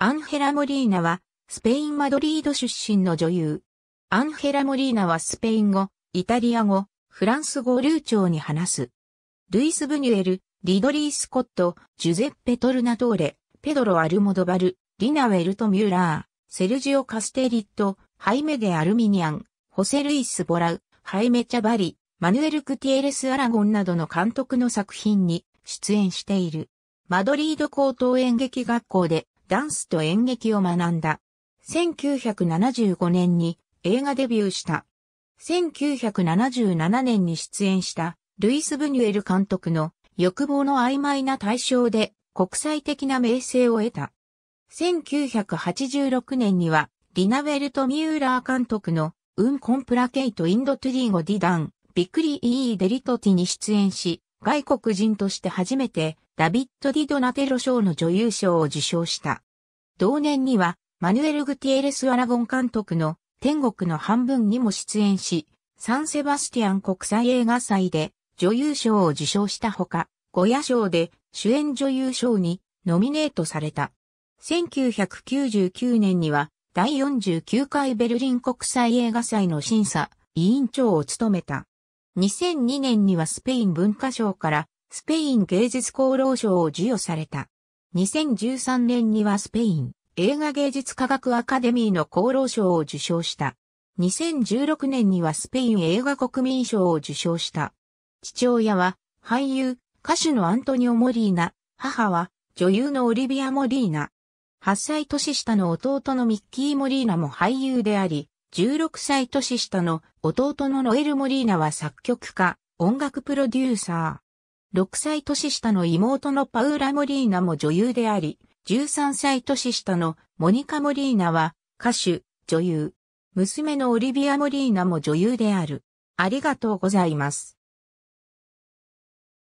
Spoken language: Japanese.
アンヘラ・モリーナは、スペイン・マドリード出身の女優。アンヘラ・モリーナはスペイン語、イタリア語、フランス語を流暢に話す。ルイス・ブニュエル、リドリー・スコット、ジュゼッペ・トルナトーレ、ペドロ・アルモドバル、リナ・ウェルト・ミューラー、セルジオ・カステリット、ハイメ・デ・アルミニアン、ホセ・ルイス・ボラウ、ハイメ・チャバリ、マヌエル・クティエレス・アラゴンなどの監督の作品に出演している。マドリード高等演劇学校でダンスと演劇を学んだ。1975年に映画デビューした。1977年に出演したルイス・ブニュエル監督の欲望の曖昧な対象で国際的な名声を得た。1986年にはリナ・ウェルト・ミューラー監督のウン・コンプラケイト・インド・トゥディゴ・ディダン、ビックリ・イー・デリトティに出演し、外国人として初めてダビッド・ディ・ドナテロ賞の女優賞を受賞した。同年には、マヌエル・グティエレス・アラゴン監督の天国の半分にも出演し、サンセバスティアン国際映画祭で女優賞を受賞したほか、ゴヤ賞で主演女優賞にノミネートされた。1999年には第49回ベルリン国際映画祭の審査委員長を務めた。2002年にはスペイン文化賞からスペイン芸術功労賞を授与された。2013年にはスペイン映画芸術科学アカデミーの功労賞を受賞した。2016年にはスペイン映画国民賞を受賞した。父親は俳優、歌手のアントニオ・モリーナ、母は女優のオリビア・モリーナ。8歳年下の弟のミッキー・モリーナも俳優であり、16歳年下の弟のノエル・モリーナは作曲家、音楽プロデューサー。6歳年下の妹のパウラ・モリーナも女優であり、13歳年下のモニカ・モリーナは歌手、女優。娘のオリビア・モリーナも女優である。ありがとうございます。